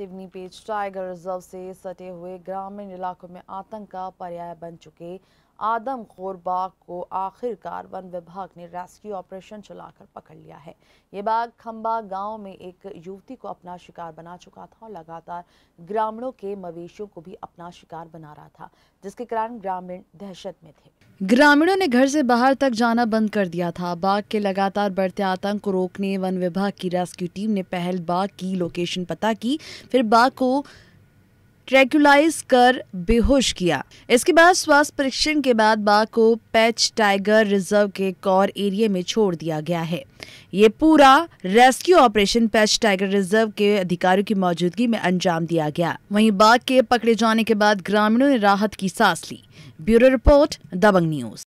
Seoni page tiger reserve से सटे हुए ग्रामीण इलाकों में आतंक का पर्याय बन चुके आदमखोर बाघ को आखिरकार वन विभाग ने रेस्क्यू ऑपरेशन चलाकर पकड़ लिया है ये बाघ खम्बा गांव में एक युवती को अपना शिकार बना चुका था और लगातार ग्रामीणों के मवेशियों को भी अपना शिकार बना रहा था जिसके कारण ग्रामीण दहशत में थे ग्रामीणों ने घर से बाहर तक जाना बंद कर दिया था बाघ के लगातार बढ़ते आतंक को रोकने वन विभाग की रेस्क्यू टीम ने पहल बाघ की लोकेशन पता की फिर बाघ को ट्रेक्यूलाइज कर बेहोश किया इसके बाद स्वास्थ्य परीक्षण के बाद बाघ को पैच टाइगर रिजर्व के कौर एरिया में छोड़ दिया गया है ये पूरा rescue operation Pench tiger reserve के अधिकारियों की मौजूदगी में अंजाम दिया गया वहीं बाघ के पकड़े जाने के बाद ग्रामीणों ने राहत की सांस ली ब्यूरो रिपोर्ट दबंग न्यूज